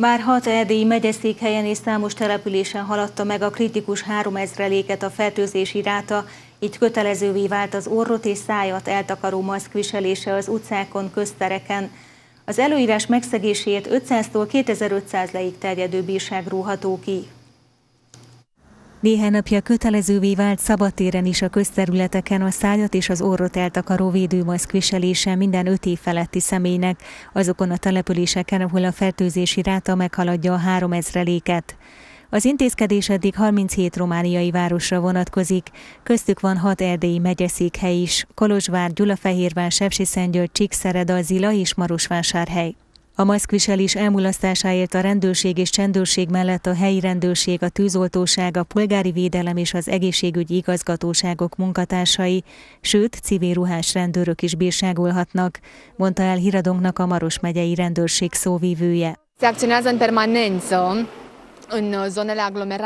Már hat erdélyi megyeszékhelyen és számos településen haladta meg a kritikus 3000-eléket a fertőzési ráta, így kötelezővé vált az orrot és szájat eltakaró maszk viselése az utcákon, köztereken. Az előírás megszegéséért 500-tól 2500 leig terjedő bírság rúható ki. Néhány napja kötelezővé vált szabadtéren is a közterületeken a szájat és az orrot eltakaró védőmaszk viselése minden öt év feletti személynek, azokon a településeken, ahol a fertőzési ráta meghaladja a három léket. Az intézkedés eddig 37 romániai városra vonatkozik, köztük van hat erdélyi megyeszékhely is, Kolozsvár, Gyulafehérvár, Sepsiszentgyörgy, Csíkszereda, Zila és Marosvásárhely. A maszkviselés elmulasztásáért a rendőrség és csendőrség mellett a helyi rendőrség, a tűzoltóság, a polgári védelem és az egészségügyi igazgatóságok munkatársai, sőt, civil ruhás rendőrök is bírságolhatnak, mondta el híradónknak a Maros megyei rendőrség szóvívője. Uh,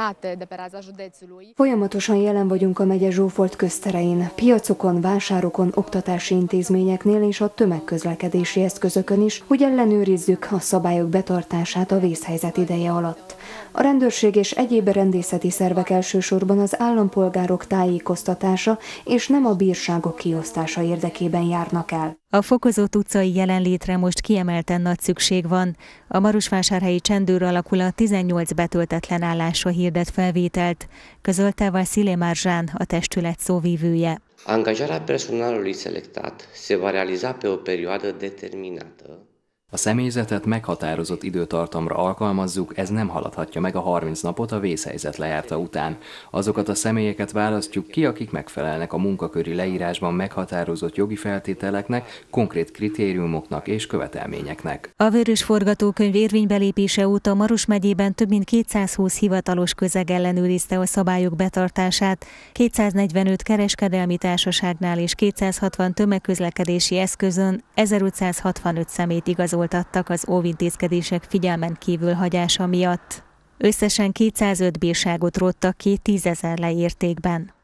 Folyamatosan jelen vagyunk a megye Zsófolt közterein, piacokon, vásárokon, oktatási intézményeknél és a tömegközlekedési eszközökön is, hogy ellenőrizzük a szabályok betartását a vészhelyzet ideje alatt. A rendőrség és egyéb rendészeti szervek elsősorban az állampolgárok tájékoztatása és nem a bírságok kiosztása érdekében járnak el. A fokozott utcai jelenlétre most kiemelten nagy szükség van. A Marosvásárhelyi csendőr alakulat 18 betöltetlen állásra hirdet felvételt, közölte Vasilé Marzsán, a testület szóvívője. Angajarea personalului selectat se va realiza pe o perioadă determinată. A személyzetet meghatározott időtartamra alkalmazzuk, ez nem haladhatja meg a 30 napot a vészhelyzet lejárta után. Azokat a személyeket választjuk ki, akik megfelelnek a munkaköri leírásban meghatározott jogi feltételeknek, konkrét kritériumoknak és követelményeknek. A vörös forgatókönyv érvénybelépése óta Maros megyében több mint 220 hivatalos közeg ellenőrizte a szabályok betartását, 245 kereskedelmi társaságnál és 260 tömegközlekedési eszközön 1565 szemét igazol eloltattak az óvintézkedések figyelmen kívül hagyása miatt. Összesen 205 bírságot róttak ki tízezer leértékben.